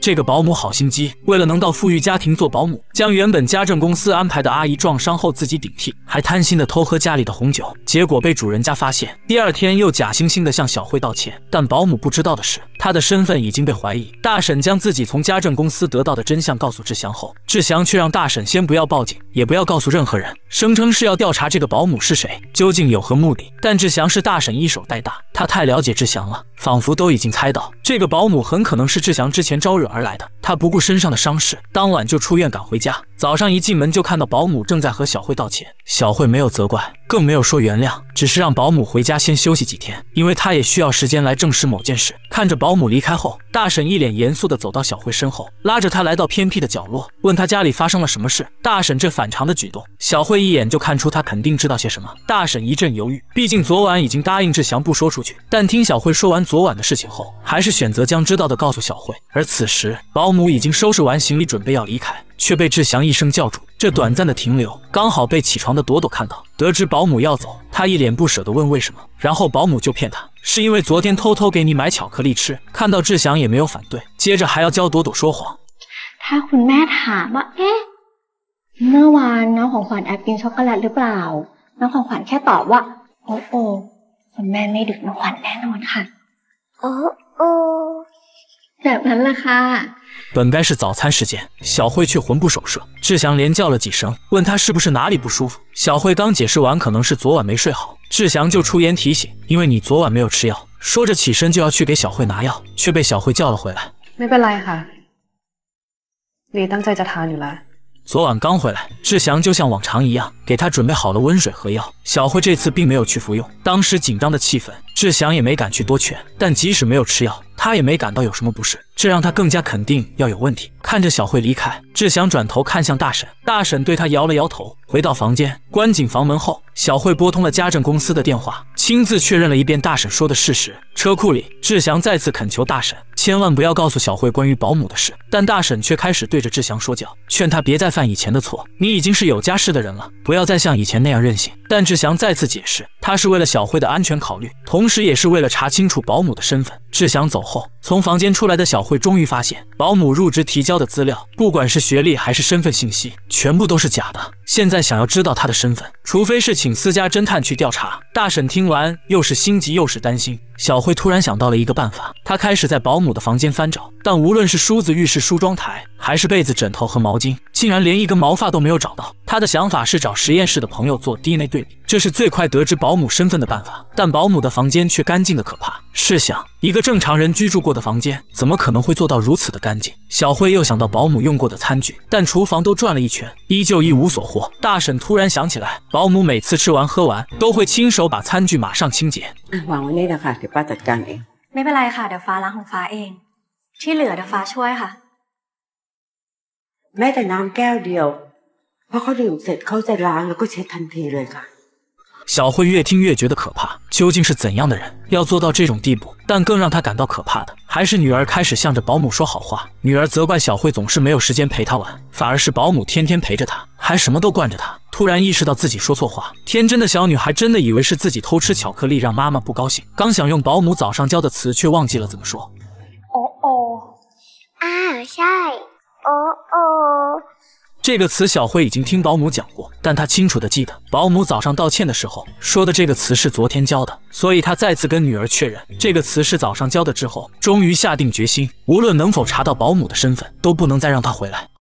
这个保姆好心机，为了能到富裕家庭做保姆，将原本家政公司安排的阿姨撞伤后自己顶替，还贪心的偷喝家里的红酒，结果被主人家发现。第二天又假惺惺的向小慧道歉，但保姆不知道的是。他的身份已经被怀疑。大婶将自己从家政公司得到的真相告诉志祥后，志祥却让大婶先不要报警，也不要告诉任何人，声称是要调查这个保姆是谁，究竟有何目的。但志祥是大婶一手带大，他太了解志祥了，仿佛都已经猜到这个保姆很可能是志祥之前招惹而来的。他不顾身上的伤势，当晚就出院赶回家。早上一进门就看到保姆正在和小慧道歉，小慧没有责怪，更没有说原谅，只是让保姆回家先休息几天，因为他也需要时间来证实某件事。看着保姆离开后，大婶一脸严肃地走到小慧身后，拉着她来到偏僻的角落，问她家里发生了什么事。大婶这反常的举动，小慧一眼就看出她肯定知道些什么。大婶一阵犹豫，毕竟昨晚已经答应志祥不说出去，但听小慧说完昨晚的事情后，还是选择将知道的告诉小慧。而此时保保姆已经收拾完行李，准备要离开，却被志祥一声叫住。这短暂的停留，刚好被起床的朵朵看到。得知保姆要走，她一脸不舍地问为什么。然后保姆就骗她，是因为昨天偷偷给你买巧克力吃。看到志祥也没有反对，接着还要教朵朵说谎。他问妈妈：“哎，”，“”，“”，“”，“”，“”，“”，“”，“”，“”，“”，“”，“”，“”，“”，“”，“”，“”，“”，“”，“”，“”，“”，“”，“”，“”，“”，“”，“”，“”，“”，“”，“”，“”，“”，“”，“”，“”，“”，“”，“”，“”，“”，“”，“”，“”，“”，“”，“”，“”，“”，“”，“”，“”，“”，“”，“”，“”，“”，“”，“”，“”，“”，“”，“”，“”，“”，“”，“”，“”，“”，“”，“”，“”，“”，“”，“”，“”，“”，“”，“”，“”，“”，“”，“”，“”，“”，“”，“”，怎了哈？本该是早餐时间，小慧却魂不守舍。志祥连叫了几声，问他是不是哪里不舒服。小慧刚解释完，可能是昨晚没睡好，志祥就出言提醒：“因为你昨晚没有吃药。”说着起身就要去给小慧拿药，却被小慧叫了回来。ไม来เ你当在家躺你了。昨晚刚回来，志祥就像往常一样，给他准备好了温水和药。小慧这次并没有去服用，当时紧张的气氛，志祥也没敢去多劝。但即使没有吃药。他也没感到有什么不适，这让他更加肯定要有问题。看着小慧离开，志祥转头看向大婶，大婶对他摇了摇头。回到房间，关紧房门后，小慧拨通了家政公司的电话，亲自确认了一遍大婶说的事实。车库里，志祥再次恳求大婶。千万不要告诉小慧关于保姆的事，但大婶却开始对着志祥说教，劝他别再犯以前的错。你已经是有家室的人了，不要再像以前那样任性。但志祥再次解释，他是为了小慧的安全考虑，同时也是为了查清楚保姆的身份。志祥走后，从房间出来的小慧终于发现，保姆入职提交的资料，不管是学历还是身份信息，全部都是假的。现在想要知道他的身份，除非是请私家侦探去调查。大婶听完，又是心急又是担心。小慧突然想到了一个办法，她开始在保姆。我的房间翻找，但无论是梳子、浴室、梳妆台，还是被子、枕头和毛巾，竟然连一根毛发都没有找到。他的想法是找实验室的朋友做 DNA 对比，这是最快得知保姆身份的办法。但保姆的房间却干净的可怕。试想，一个正常人居住过的房间，怎么可能会做到如此的干净？小慧又想到保姆用过的餐具，但厨房都转了一圈，依旧一无所获。大婶突然想起来，保姆每次吃完喝完，都会亲手把餐具马上清洁。ไม่เป็นไรค่ะเดี๋ยวฟ้าล้างของฟ้าเอง ที่เหลือเดี๋ยวฟ้าช่วยค่ะ แม้แต่น้ำแก้วเดียวพอเขาดื่มเสร็จเขาจะล้างแล้วก็เช็ดทันทีเลยค่ะ小慧越听越觉得可怕，究竟是怎样的人，要做到这种地步？但更让他感到可怕的，还是女儿开始向着保姆说好话。女儿责怪小慧总是没有时间陪她玩，反而是保姆天天陪着她，还什么都惯着她。突然意识到自己说错话，天真的小女孩真的以为是自己偷吃巧克力让妈妈不高兴，刚想用保姆早上教的词，却忘记了怎么说。哦哦，啊，帅！哦哦。这个词小慧已经听保姆讲过，但她清楚的记得保姆早上道歉的时候说的这个词是昨天教的，所以她再次跟女儿确认这个词是早上教的之后，终于下定决心，无论能否查到保姆的身份，都不能再让她回来。